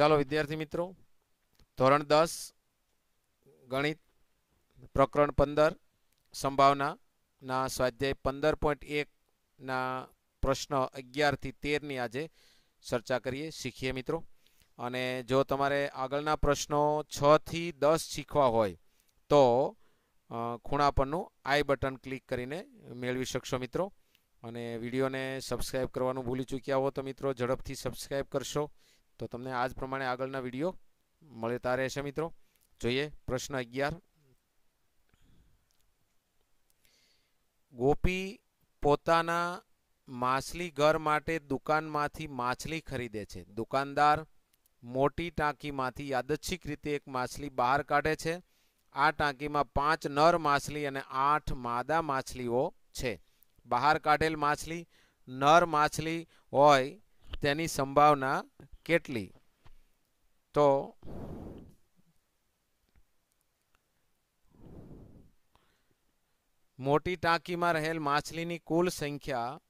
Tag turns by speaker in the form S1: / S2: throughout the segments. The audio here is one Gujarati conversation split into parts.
S1: ચાલો વિદ્યાર્થી મિત્રો ધોરણ દસ ગણિત પ્રકરણ પંદર સંભાવનાના સ્વાધ્યાય પંદર પોઈન્ટ એકના પ્રશ્ન અગિયારથી તેરની આજે ચર્ચા કરીએ શીખીએ મિત્રો અને જો તમારે આગળના પ્રશ્નો છથી દસ શીખવા હોય તો ખૂણા પરનું આઈ બટન ક્લિક કરીને મેળવી શકશો મિત્રો અને વિડીયોને સબસ્ક્રાઇબ કરવાનું ભૂલી ચૂક્યા હો તો મિત્રો ઝડપથી સબસ્ક્રાઇબ કરશો તો તમને આજ પ્રમાણે આગળના વિડીયો મળતા રહેશે મિત્રો જોઈએ પ્રશ્ન અગિયાર ગોપી પોતાના માછલી ઘર માટે દુકાનમાંથી માછલી ખરીદે છે દુકાનદાર મોટી ટાંકીમાંથી યાદચ્છિક રીતે એક માછલી બહાર કાઢે છે આ ટાંકીમાં પાંચ નર માછલી અને આઠ માદા માછલીઓ છે બહાર કાઢેલ માછલી નર માછલી હોય તેની સંભાવના કેટલી તો મોટી ટાંકીમાં રહેલ માછલીની કુલ સંખ્યા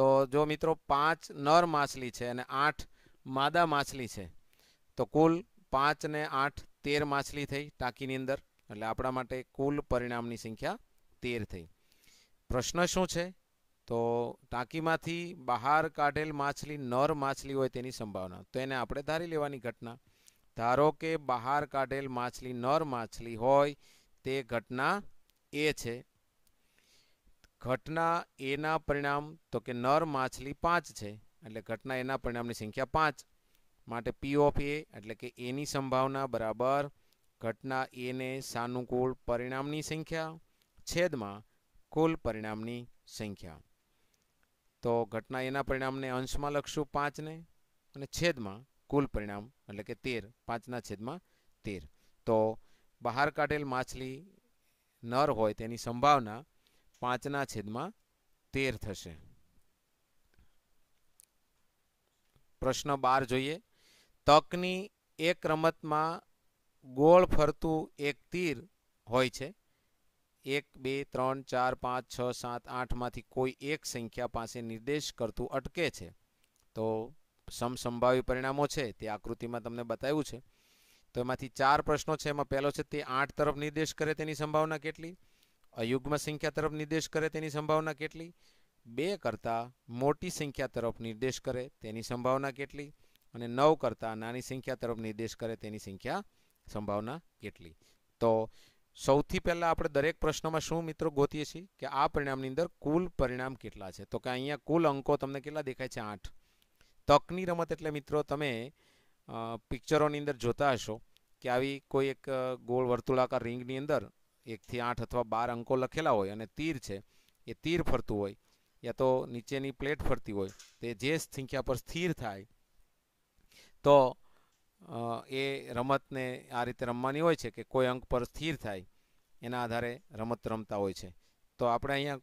S1: તો જો મિત્રો પાંચ નર માછલી છે અને આઠ માદા માછલી છે તો કુલ પાંચ ને આઠ તેર માછલી થઈ ટાંકીની અંદર એટલે આપણા માટે કુલ પરિણામની સંખ્યા તેર થઈ પ્રશ્ન શું છે તો ટાંકીમાંથી બહાર કાઢેલ માછલી નર માછલી હોય તેની સંભાવના તો એને આપણે ધારી લેવાની ઘટના ધારો કે બહાર કાઢેલ માછલી નર માછલી હોય તે ઘટના એ છે ઘટના એના પરિણામ તો કે નર માછલી પાંચ છે એટલે ઘટના એના પરિણામની સંખ્યા પાંચ માટે પી ઓફ એ એટલે કે એની સંભાવના બરાબર ઘટના એને સાનુકૂળ પરિણામની સંખ્યા છેદમાં કુલ પરિણામની સંખ્યા તો ઘટના એના પરિણામને અંશમાં લખશું પાંચને અને છેદમાં કુલ પરિણામ એટલે કે તેર પાંચના છેદમાં તેર તો બહાર કાઢેલ માછલી નર હોય તેની સંભાવના પાંચના છેદમાં તેર થશે પ્રશ્ન બાર જોઈએ તકની એક રમતમાં ગોળ ફરતું એક તીર હોય છે એક બે ત્રણ ચાર પાંચ છ સાત આઠમાંથી કોઈ એક સંખ્યા પાસે નિર્દેશ કરતું અટકે છે તો સમસંભાવી પરિણામો છે તે આકૃતિમાં તમને બતાવ્યું છે તો એમાંથી ચાર પ્રશ્નો છે એમાં પહેલો છે તે આઠ તરફ નિર્દેશ કરે તેની સંભાવના કેટલી અયુગ્મ સંખ્યા તરફ નિર્દેશ કરે તેની સંભાવના કેટલી બે કરતાં મોટી સંખ્યા તરફ નિર્દેશ કરે તેની સંભાવના કેટલી અને નવ કરતાં નાની સંખ્યા તરફ નિર્દેશ કરે તેની સંખ્યા સંભાવના કેટલી તો સૌથી પહેલાં આપણે દરેક પ્રશ્નમાં શું મિત્રો ગોતીએ છીએ કે આ પરિણામની અંદર કુલ પરિણામ કેટલા છે તો કે અહીંયા કુલ અંકો તમને કેટલા દેખાય છે આઠ તકની રમત એટલે મિત્રો તમે પિક્ચરોની અંદર જોતા હશો કે આવી કોઈ એક ગોળ વર્તુળાકાર રિંગની અંદર એકથી આઠ અથવા બાર અંકો લખેલા હોય અને તીર છે એ તીર ફરતું હોય યા તો નીચેની પ્લેટ ફરતી હોય તે જે સંખ્યા પર સ્થિર થાય તો એ રમતને આ રીતે રમવાની હોય છે કે કોઈ અંક પર સ્થિર થાય એના આધારે રમત રમતા હોય છે તો આપણે અહીંયા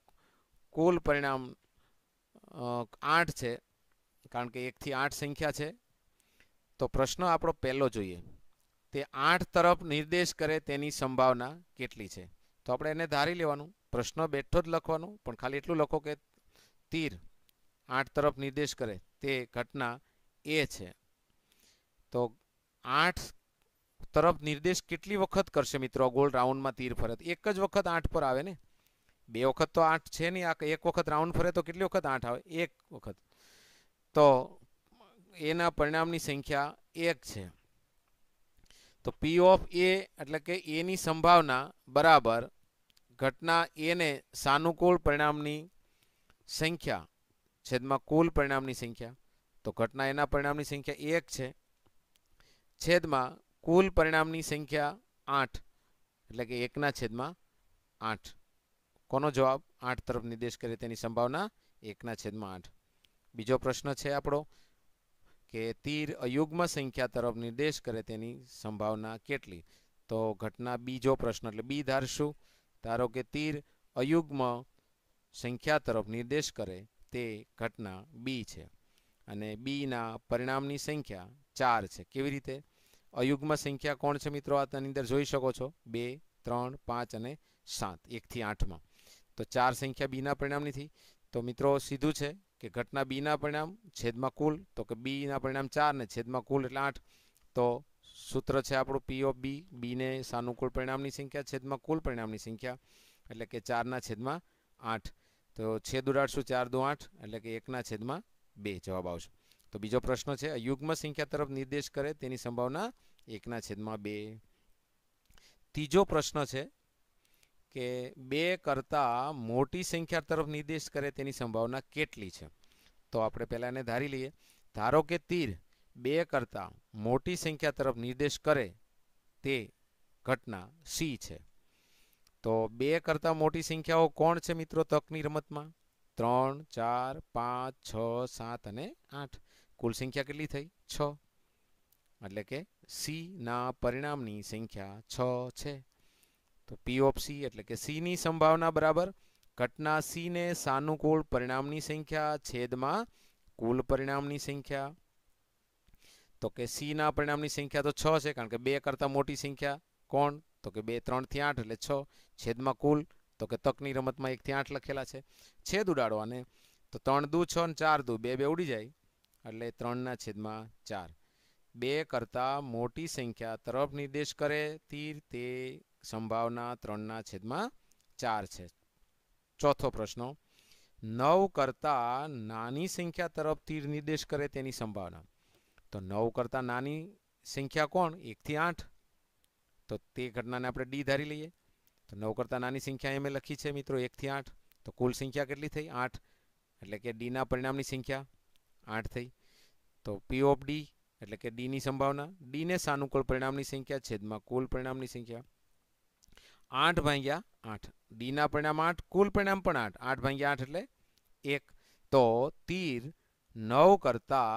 S1: કુલ પરિણામ આઠ છે કારણ કે એકથી આઠ સંખ્યા છે તો પ્રશ્ન આપણો પહેલો જોઈએ તે આઠ તરફ નિર્દેશ કરે તેની સંભાવના કેટલી છે તો આપણે એને ધારી લેવાનું પ્રશ્ન બેઠો જ લખવાનો પણ ખાલી એટલું લખો કે તીર આઠ તરફ નિર્દેશ કરે તે ઘટના એ છે તો આઠ તરફ નિર્દેશ કેટલી વખત કરશે મિત્રો ગોળ રાઉન્ડમાં તીર ફરે એક જ વખત આઠ પર આવે ને બે વખત તો આઠ છે નહીં આ એક વખત રાઉન્ડ ફરે તો કેટલી વખત આઠ આવે એક વખત તો એના પરિણામની સંખ્યા એક છે તો પી ઓફ એ એટલે કે એની સંભાવના બરાબર ઘટના એને સાનુકૂળ પરિણામની સંખ્યા છેદમાં કુલ પરિણામની સંખ્યા તો ઘટના એના પરિણામની સંખ્યા એક છે છેદમાં કુલ પરિણામની સંખ્યા આઠ એટલે કે એકના છેદમાં આઠ કોનો જવાબ આઠ તરફ નિર્દેશ કરે તેની સંભાવના એકના છેદમાં આઠ બીજો પ્રશ્ન છે આપણો કે તીર અયુગ્મ સંખ્યા તરફ નિર્દેશ કરે તેની સંભાવના કેટલી તો ઘટના બીજો પ્રશ્ન એટલે બી ધારશું ધારો કે તીર અયુગ્મ સંખ્યા તરફ નિર્દેશ કરે તે ઘટના બી છે અને બીના પરિણામની સંખ્યા ચાર છે કેવી રીતે અયુગ્મ સંખ્યા કોણ છે મિત્રો આ તેની અંદર જોઈ શકો છો બે ત્રણ પાંચ અને સાત એકથી આઠમાં તો ચાર સંખ્યા બીના પરિણામની થઈ તો મિત્રો સીધું છે કે ઘટના બીના પરિણામ છેદમાં કુલ તો કે બીના પરિણામ ચાર ને છેદમાં કુલ એટલે આઠ તો સૂત્ર છે આપણું પી ઓફ બી બીને સાનુકૂળ પરિણામની સંખ્યા છેદમાં કુલ પરિણામની સંખ્યા એટલે કે ચારના છેદમાં આઠ તો છેદ ઉડાડશું ચાર દો આઠ એટલે કે એકના છેદમાં બે જવાબ આવશે તો બીજો પ્રશ્ન છે યુગ્મ સંખ્યા તરફ નિર્દેશ કરે તેની સંભાવના એકના છેદમાં બે ત્રીજો પ્રશ્ન છે કે બે કરતાં મોટી સંખ્યા તરફ નિર્દેશ કરે તેની સંભાવના કેટલી છે તો આપણે પહેલાં એને ધારી લઈએ ધારો કે તીર બે કરતાં મોટી સંખ્યા તરફ નિર્દેશ કરે તે ઘટના સી છે તો બે કરતાં મોટી સંખ્યાઓ કોણ છે મિત્રો તકની રમતમાં ત્રણ ચાર પાંચ છ સાત અને આઠ कुल संख्या કેટલી થઈ 6 એટલે કે c ના પરિણામની સંખ્યા 6 છે તો p ઓફ c એટલે કે c ની સંભાવના બરાબર ઘટના c ને સાનુકૂળ પરિણામની સંખ્યા છેદમાં કુલ પરિણામની સંખ્યા તો કે c ના પરિણામની સંખ્યા તો 6 છે કારણ કે 2 કરતા મોટી સંખ્યા કોણ તો કે 2 3 થી 8 એટલે 6 છેદમાં કુલ તો કે તકની રમતમાં 1 થી 8 લખેલા છે છેદ ઉડાડો અને તો 3 2 6 અને 4 2 બે બે ઉડી જાય એટલે ત્રણના છેદમાં ચાર બે કરતાં મોટી સંખ્યા તરફ નિર્દેશ કરે તીર તે સંભાવના ત્રણના છેદમાં ચાર છે ચોથો પ્રશ્ન નવ કરતાં નાની સંખ્યા તરફ તીર નિર્દેશ કરે તેની સંભાવના તો નવ કરતાં નાની સંખ્યા કોણ એકથી આઠ તો તે ઘટનાને આપણે ડી ધારી લઈએ તો નવ કરતાં નાની સંખ્યા એમ લખી છે મિત્રો એકથી આઠ તો કુલ સંખ્યા કેટલી થઈ આઠ એટલે કે ડીના પરિણામની સંખ્યા આઠ થઈ તો પી ઓફ ડી એટલે કે ડીની સંભાવના ડીને સાનુકૂળ પરિણામની સંખ્યા છેદમાં કુલ પરિણામની સંખ્યા આઠ ભાગ્યા આઠ ડીના પરિણામ આઠ કુલ પરિણામ પણ આઠ આઠ ભાગ્યા આઠ એટલે એક તો તીર નવ કરતા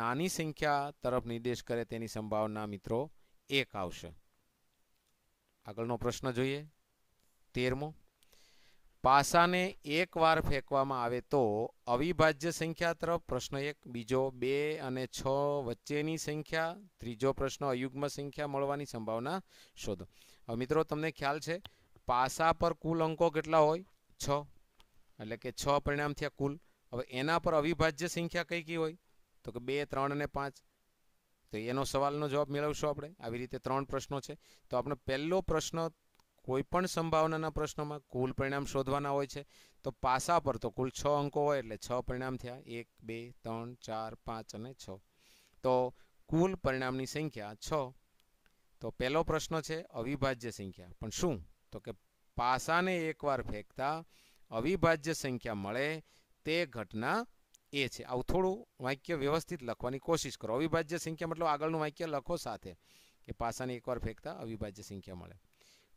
S1: નાની સંખ્યા તરફ નિર્દેશ કરે તેની સંભાવના મિત્રો એક આવશે આગળનો પ્રશ્ન જોઈએ તેરમો પાસાને એકવાર ફેંકવામાં આવે તો અવિભાજ્ય સંખ્યા તરફ પ્રશ્ન એક બીજો બે અને છ વચ્ચેની સંખ્યા ત્રીજો પ્રશ્ન અયુગ્મ સંખ્યા મળવાની સંભાવના શોધો હવે મિત્રો તમને ખ્યાલ છે પાસા પર કુલ અંકો કેટલા હોય છ એટલે કે છ પરિણામ થયા કુલ હવે એના પર અવિભાજ્ય સંખ્યા કઈ કઈ હોય તો કે બે ત્રણ અને પાંચ તો એનો સવાલનો જવાબ મેળવશું આપણે આવી રીતે ત્રણ પ્રશ્નો છે તો આપણો પહેલો પ્રશ્ન કોઈપણ સંભાવનાના પ્રશ્નોમાં કુલ પરિણામ શોધવાના હોય છે તો પાસા પર તો કુલ છ અંકો હોય એટલે છ પરિણામ થયા એક બે ત્રણ ચાર પાંચ અને છ તો કુલ પરિણામની સંખ્યા છ તો પહેલો પ્રશ્ન છે અવિભાજ્ય સંખ્યા પણ શું તો કે પાસાને એકવાર ફેંકતા અવિભાજ્ય સંખ્યા મળે તે ઘટના એ છે આવું થોડું વાક્ય વ્યવસ્થિત લખવાની કોશિશ કરો અવિભાજ્ય સંખ્યા મતલબ આગળનું વાક્ય લખો સાથે કે પાસાને એકવાર ફેંકતા અવિભાજ્ય સંખ્યા મળે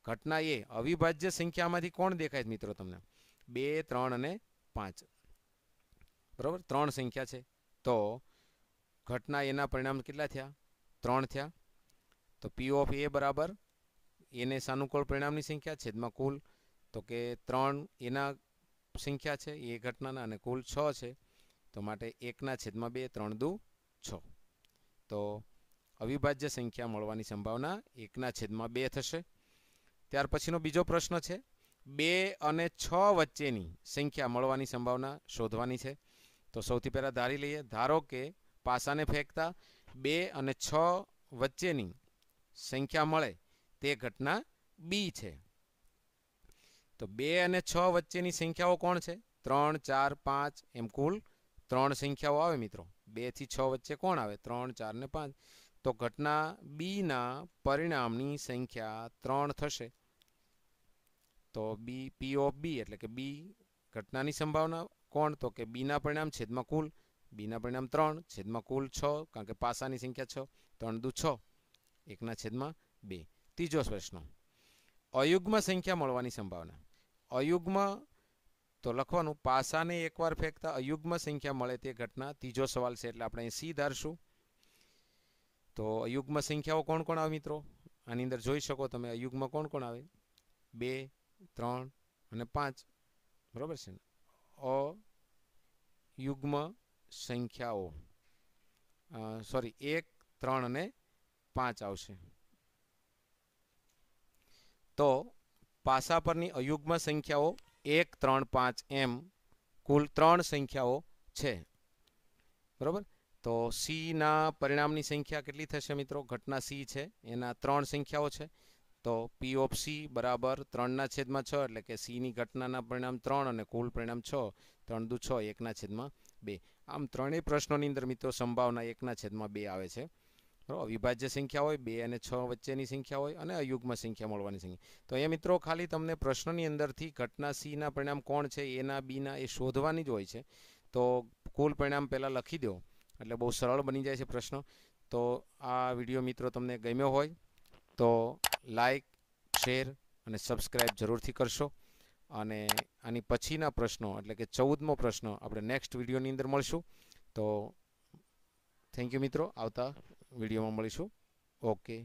S1: ઘટના એ અવિભાજ્ય સંખ્યામાંથી કોણ દેખાય છે મિત્રો તમને બે ત્રણ અને પાંચ બરાબર ત્રણ સંખ્યા છે તો ઘટના એના પરિણામ કેટલા થયા ત્રણ થયા તો પી ઓફ એ બરાબર એને સાનુકૂળ પરિણામની સંખ્યા છેદમાં કુલ તો કે ત્રણ એના સંખ્યા છે એ ઘટનાના અને કુલ છ છે તો માટે એકના છેદમાં બે ત્રણ દુ છ તો અવિભાજ્ય સંખ્યા મળવાની સંભાવના એકના છેદમાં બે થશે ત્યાર પછીનો બીજો પ્રશ્ન છે બે અને છ વચ્ચેની સંખ્યા મળવાની સંભાવના શોધવાની છે તો સૌથી પહેલાં ધારી લઈએ ધારો કે પાસાને ફેંકતા બે અને છ વચ્ચેની સંખ્યા મળે તે ઘટના બી છે તો બે અને છ વચ્ચેની સંખ્યાઓ કોણ છે ત્રણ ચાર પાંચ એમ કુલ ત્રણ સંખ્યાઓ આવે મિત્રો બેથી છ વચ્ચે કોણ આવે ત્રણ ચાર ને પાંચ તો ઘટના બીના પરિણામની સંખ્યા ત્રણ થશે તો બી પી ઓફ બી એટલે કે બી ઘટનાની સંભાવના કોણ તો કે બીના પરિણામ છેદમાં કુલ બીના પરિણામ ત્રણ છેદમાં કુલ છ કારણ કે પાસાની સંખ્યા છ ત્રણ દુ છ એકના છેદમાં બે ત્રીજો પ્રશ્ન અયુગ્મ સંખ્યા મળવાની સંભાવના અયુગ્મ તો લખવાનું પાસાને એકવાર ફેંકતા અયુગ્મ સંખ્યા મળે તે ઘટના ત્રીજો સવાલ છે એટલે આપણે અહીં સી ધારશું તો અયુગ્મ સંખ્યાઓ કોણ કોણ આવે મિત્રો આની અંદર જોઈ શકો તમે અયુગ્મ કોણ કોણ આવે બે ત્રણ અને પાંચ બરાબર છે ને અ યુગ્મ સંખ્યાઓ સોરી એક ત્રણ અને પાંચ આવશે તો પાસા પરની અયુગ્મ સંખ્યાઓ એક ત્રણ પાંચ એમ કુલ ત્રણ સંખ્યાઓ છે બરાબર તો સીના પરિણામની સંખ્યા કેટલી થશે મિત્રો ઘટના સી છે એના ત્રણ સંખ્યાઓ છે તો પી ઓફ સી બરાબર ત્રણના છેદમાં છ એટલે કે સીની ઘટનાના પરિણામ ત્રણ અને કુલ પરિણામ છ ત્રણ દુ છ એકના છેદમાં બે આમ ત્રણેય પ્રશ્નોની અંદર મિત્રો સંભાવના એકના છેદમાં બે આવે છે બરાબર અવિભાજ્ય સંખ્યા હોય બે અને છ વચ્ચેની સંખ્યા હોય અને અયુગ્મ સંખ્યા મળવાની સંખ્યા તો અહીંયા મિત્રો ખાલી તમને પ્રશ્નની અંદરથી ઘટના સીના પરિણામ કોણ છે એના બીના એ શોધવાની જ હોય છે તો કુલ પરિણામ પહેલાં લખી દો એટલે બહુ સરળ બની જાય છે પ્રશ્ન તો આ વિડીયો મિત્રો તમને ગમ્યો હોય તો લાઇક શેર અને સબસ્ક્રાઇબ જરૂરથી કરશો અને આની પછીના પ્રશ્નો એટલે કે ચૌદમો પ્રશ્ન આપણે નેક્સ્ટ વિડીયોની અંદર મળશું તો થેન્ક યુ મિત્રો આવતા વિડીયોમાં મળીશું ઓકે